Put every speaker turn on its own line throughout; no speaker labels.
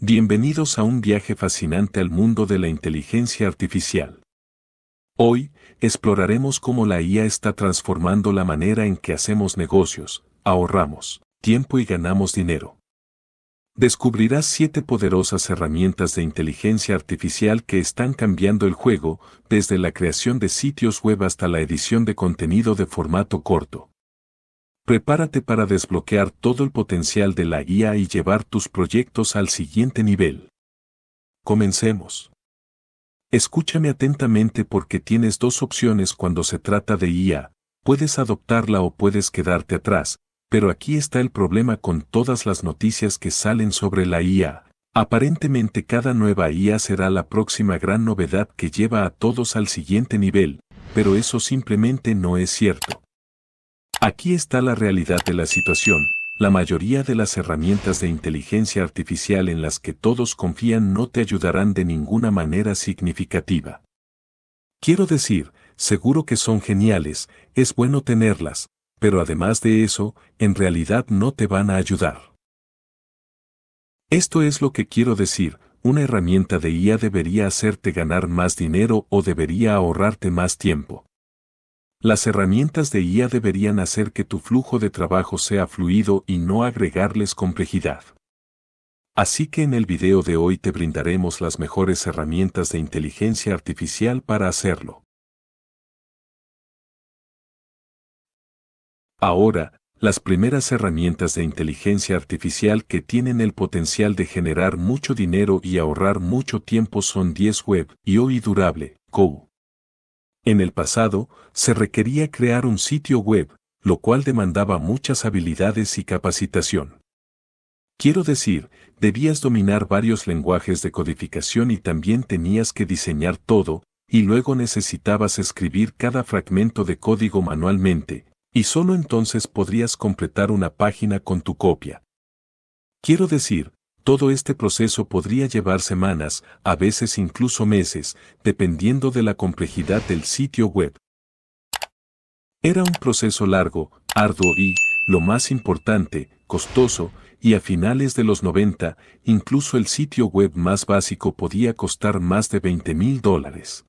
Bienvenidos a un viaje fascinante al mundo de la inteligencia artificial. Hoy, exploraremos cómo la IA está transformando la manera en que hacemos negocios, ahorramos tiempo y ganamos dinero. Descubrirás siete poderosas herramientas de inteligencia artificial que están cambiando el juego, desde la creación de sitios web hasta la edición de contenido de formato corto. Prepárate para desbloquear todo el potencial de la IA y llevar tus proyectos al siguiente nivel. Comencemos. Escúchame atentamente porque tienes dos opciones cuando se trata de IA, puedes adoptarla o puedes quedarte atrás, pero aquí está el problema con todas las noticias que salen sobre la IA. Aparentemente cada nueva IA será la próxima gran novedad que lleva a todos al siguiente nivel, pero eso simplemente no es cierto. Aquí está la realidad de la situación. La mayoría de las herramientas de inteligencia artificial en las que todos confían no te ayudarán de ninguna manera significativa. Quiero decir, seguro que son geniales, es bueno tenerlas, pero además de eso, en realidad no te van a ayudar. Esto es lo que quiero decir, una herramienta de IA debería hacerte ganar más dinero o debería ahorrarte más tiempo. Las herramientas de IA deberían hacer que tu flujo de trabajo sea fluido y no agregarles complejidad. Así que en el video de hoy te brindaremos las mejores herramientas de inteligencia artificial para hacerlo. Ahora, las primeras herramientas de inteligencia artificial que tienen el potencial de generar mucho dinero y ahorrar mucho tiempo son 10 Web y Hoy Durable, en el pasado, se requería crear un sitio web, lo cual demandaba muchas habilidades y capacitación. Quiero decir, debías dominar varios lenguajes de codificación y también tenías que diseñar todo, y luego necesitabas escribir cada fragmento de código manualmente, y solo entonces podrías completar una página con tu copia. Quiero decir, todo este proceso podría llevar semanas, a veces incluso meses, dependiendo de la complejidad del sitio web. Era un proceso largo, arduo y, lo más importante, costoso, y a finales de los 90, incluso el sitio web más básico podía costar más de 20 mil dólares.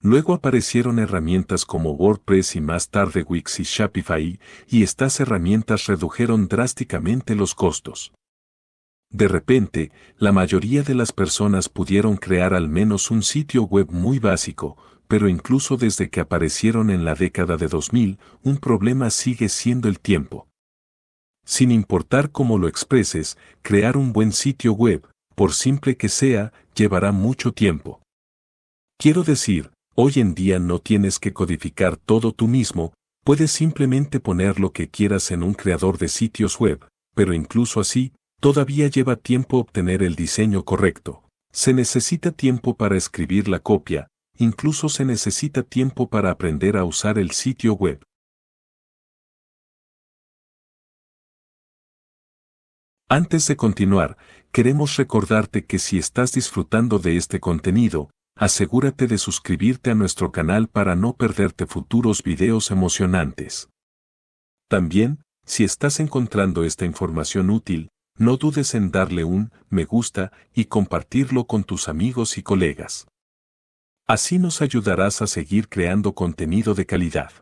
Luego aparecieron herramientas como WordPress y más tarde Wix y Shopify, y estas herramientas redujeron drásticamente los costos. De repente, la mayoría de las personas pudieron crear al menos un sitio web muy básico, pero incluso desde que aparecieron en la década de 2000, un problema sigue siendo el tiempo. Sin importar cómo lo expreses, crear un buen sitio web, por simple que sea, llevará mucho tiempo. Quiero decir, hoy en día no tienes que codificar todo tú mismo, puedes simplemente poner lo que quieras en un creador de sitios web, pero incluso así, Todavía lleva tiempo obtener el diseño correcto. Se necesita tiempo para escribir la copia, incluso se necesita tiempo para aprender a usar el sitio web. Antes de continuar, queremos recordarte que si estás disfrutando de este contenido, asegúrate de suscribirte a nuestro canal para no perderte futuros videos emocionantes. También, si estás encontrando esta información útil, no dudes en darle un me gusta y compartirlo con tus amigos y colegas. Así nos ayudarás a seguir creando contenido de calidad.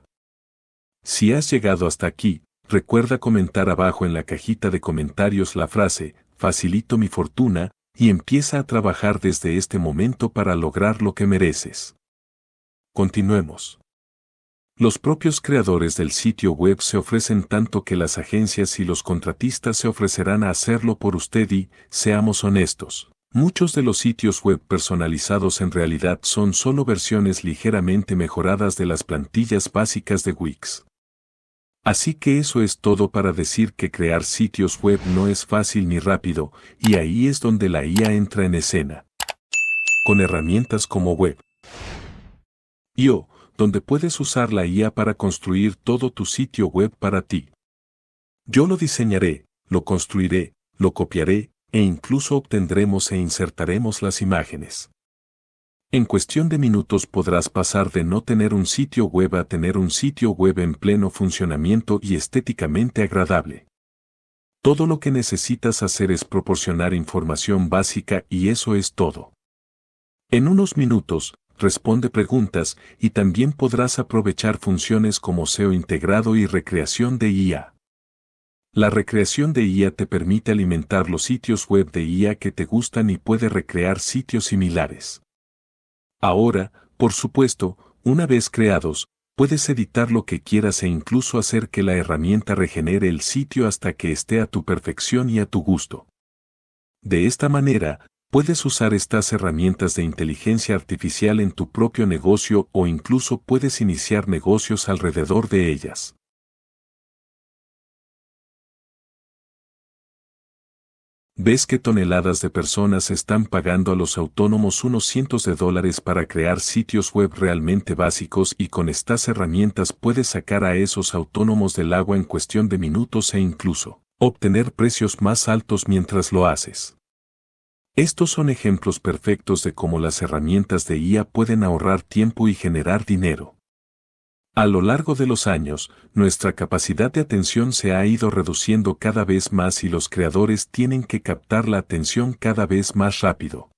Si has llegado hasta aquí, recuerda comentar abajo en la cajita de comentarios la frase, facilito mi fortuna, y empieza a trabajar desde este momento para lograr lo que mereces. Continuemos. Los propios creadores del sitio web se ofrecen tanto que las agencias y los contratistas se ofrecerán a hacerlo por usted y, seamos honestos, muchos de los sitios web personalizados en realidad son solo versiones ligeramente mejoradas de las plantillas básicas de Wix. Así que eso es todo para decir que crear sitios web no es fácil ni rápido, y ahí es donde la IA entra en escena. Con herramientas como web. Yo, donde puedes usar la IA para construir todo tu sitio web para ti. Yo lo diseñaré, lo construiré, lo copiaré, e incluso obtendremos e insertaremos las imágenes. En cuestión de minutos podrás pasar de no tener un sitio web a tener un sitio web en pleno funcionamiento y estéticamente agradable. Todo lo que necesitas hacer es proporcionar información básica y eso es todo. En unos minutos, responde preguntas y también podrás aprovechar funciones como SEO integrado y recreación de IA. La recreación de IA te permite alimentar los sitios web de IA que te gustan y puede recrear sitios similares. Ahora, por supuesto, una vez creados, puedes editar lo que quieras e incluso hacer que la herramienta regenere el sitio hasta que esté a tu perfección y a tu gusto. De esta manera, Puedes usar estas herramientas de inteligencia artificial en tu propio negocio o incluso puedes iniciar negocios alrededor de ellas. ves que toneladas de personas están pagando a los autónomos unos cientos de dólares para crear sitios web realmente básicos y con estas herramientas puedes sacar a esos autónomos del agua en cuestión de minutos e incluso obtener precios más altos mientras lo haces. Estos son ejemplos perfectos de cómo las herramientas de IA pueden ahorrar tiempo y generar dinero. A lo largo de los años, nuestra capacidad de atención se ha ido reduciendo cada vez más y los creadores tienen que captar la atención cada vez más rápido.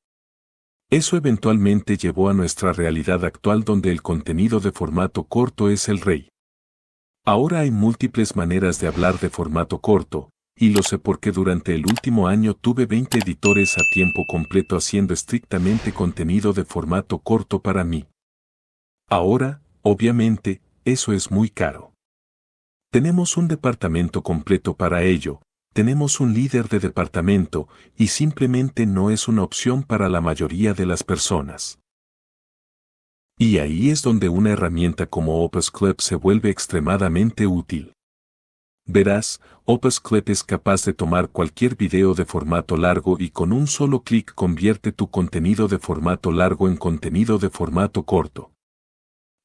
Eso eventualmente llevó a nuestra realidad actual donde el contenido de formato corto es el rey. Ahora hay múltiples maneras de hablar de formato corto, y lo sé porque durante el último año tuve 20 editores a tiempo completo haciendo estrictamente contenido de formato corto para mí. Ahora, obviamente, eso es muy caro. Tenemos un departamento completo para ello, tenemos un líder de departamento, y simplemente no es una opción para la mayoría de las personas. Y ahí es donde una herramienta como Opus Club se vuelve extremadamente útil. Verás, Opus oh Clip es capaz de tomar cualquier video de formato largo y con un solo clic convierte tu contenido de formato largo en contenido de formato corto.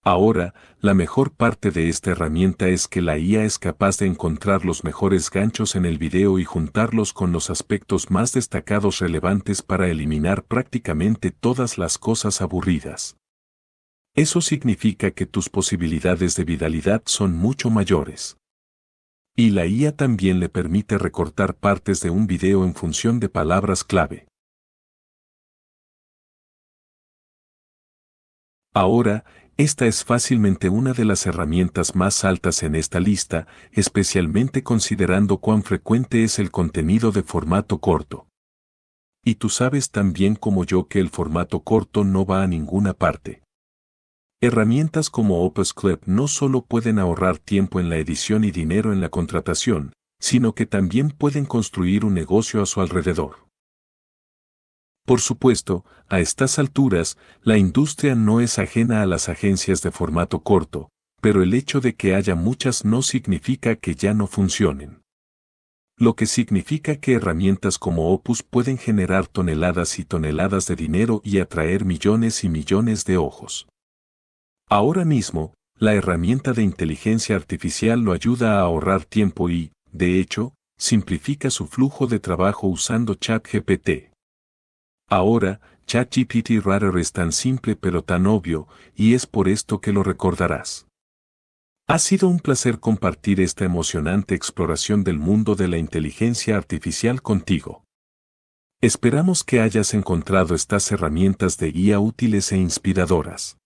Ahora, la mejor parte de esta herramienta es que la IA es capaz de encontrar los mejores ganchos en el video y juntarlos con los aspectos más destacados relevantes para eliminar prácticamente todas las cosas aburridas. Eso significa que tus posibilidades de vitalidad son mucho mayores. Y la IA también le permite recortar partes de un video en función de palabras clave. Ahora, esta es fácilmente una de las herramientas más altas en esta lista, especialmente considerando cuán frecuente es el contenido de formato corto. Y tú sabes tan bien como yo que el formato corto no va a ninguna parte. Herramientas como Opus Club no solo pueden ahorrar tiempo en la edición y dinero en la contratación, sino que también pueden construir un negocio a su alrededor. Por supuesto, a estas alturas, la industria no es ajena a las agencias de formato corto, pero el hecho de que haya muchas no significa que ya no funcionen. Lo que significa que herramientas como Opus pueden generar toneladas y toneladas de dinero y atraer millones y millones de ojos. Ahora mismo, la herramienta de inteligencia artificial lo ayuda a ahorrar tiempo y, de hecho, simplifica su flujo de trabajo usando ChatGPT. Ahora, ChatGPT Radar es tan simple pero tan obvio, y es por esto que lo recordarás. Ha sido un placer compartir esta emocionante exploración del mundo de la inteligencia artificial contigo. Esperamos que hayas encontrado estas herramientas de guía útiles e inspiradoras.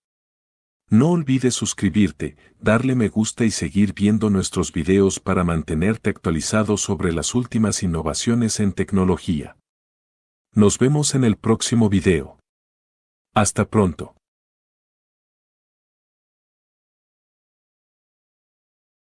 No olvides suscribirte, darle me gusta y seguir viendo nuestros videos para mantenerte actualizado sobre las últimas innovaciones en tecnología. Nos vemos en el próximo video. Hasta pronto.